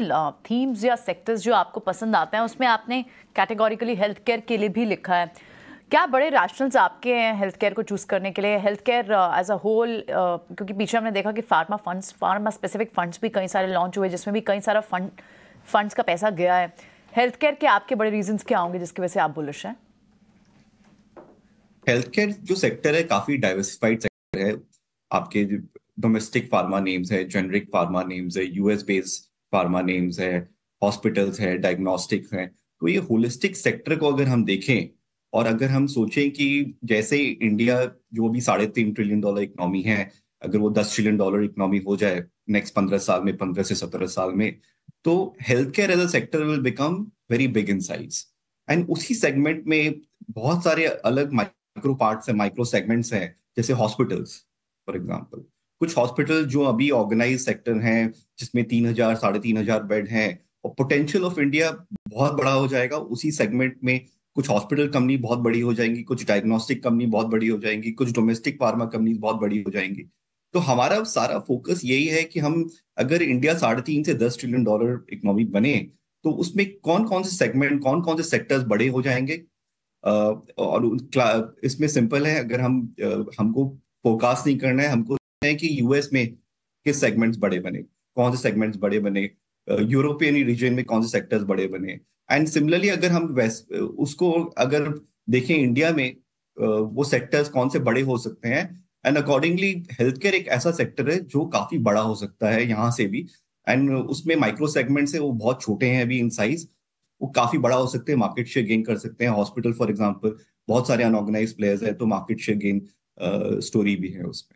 themes या sectors जो आपको पसंद आते हैं उसमें आपने कैटेगोरिकली हेल्थ केयर के लिए भी लिखा है क्या बड़े रैशनल्स आपके हैं हेल्थ केयर को चूज़ करने के लिए health care as a whole क्योंकि पीछे हमने देखा कि pharma funds pharma specific funds भी कई सारे लॉन्च हुए जिसमें भी कई सारा फंड फंड्स का पैसा गया है हेल्थ केयर के आपके बड़े रीजंस क्या होंगे जिसकी वजह से आप बुलिश हैं हेल्थ केयर जो सेक्टर है काफ़ी डाइवर्सिफाइड सेक्टर है आपके डोमेस्टिक फार्मा नेम्स है जेनरिक फार्मा नेम्स है यूएस बेस्ड फार्मा नेम्स है हॉस्पिटल्स है डायग्नोस्टिक है तो ये होलिस्टिक सेक्टर को अगर हम देखें और अगर हम सोचें कि जैसे इंडिया जो भी साढ़े तीन ट्रिलियन डॉलर इकोनॉमी है अगर वो दस ट्रिलियन डॉलर इकोनॉमी हो जाए नेक्स्ट पंद्रह साल में पंद्रह से सत्रह साल में तो health care as a sector will become very big in size and उसी सेगमेंट में बहुत सारे अलग माइक्रो पार्ट्स है माइक्रो सेगमेंट्स हैं जैसे हॉस्पिटल्स फॉर एग्जाम्पल कुछ हॉस्पिटल जो अभी ऑर्गेनाइज सेक्टर हैं जिसमें तीन हजार साढ़े तीन हजार बेड हैं और पोटेंशियल ऑफ इंडिया बहुत बड़ा हो जाएगा उसी सेगमेंट में कुछ हॉस्पिटल कंपनी बहुत बड़ी हो जाएंगी कुछ डायग्नोस्टिक कंपनी बहुत बड़ी हो जाएंगी कुछ डोमेस्टिक फार्मा कंपनी बहुत बड़ी हो जाएंगी तो हमारा सारा फोकस यही है कि हम अगर इंडिया साढ़े तीन से दस ट्रिलियन डॉलर इकोनॉमी बने तो उसमें कौन कौन से सेगमेंट कौन कौन से सेक्टर्स बड़े हो जाएंगे और इसमें सिंपल है अगर हम हमको फोकास नहीं करना है हमको हैं कि यूएस में किस सेगमेंट्स बड़े बने कौन से सेगमेंट्स बड़े बने यूरोपियन रीजन में कौन से सेक्टर्स बड़े बने एंड सिमिलरली अगर हम वेस्ट उसको अगर देखें इंडिया में वो सेक्टर्स कौन से बड़े हो सकते हैं एंड अकॉर्डिंगली हेल्थ केयर एक ऐसा सेक्टर है जो काफी बड़ा हो सकता है यहाँ से भी एंड उसमें माइक्रो सेगमेंट से वो बहुत छोटे हैं अभी इन साइज वो काफी बड़ा हो सकते हैं मार्केट शेयर गेन कर सकते हैं हॉस्पिटल फॉर एग्जाम्पल बहुत सारे अनऑर्गेनाइज प्लेयर्स है तो मार्केट शेयर गेन स्टोरी भी है उसमें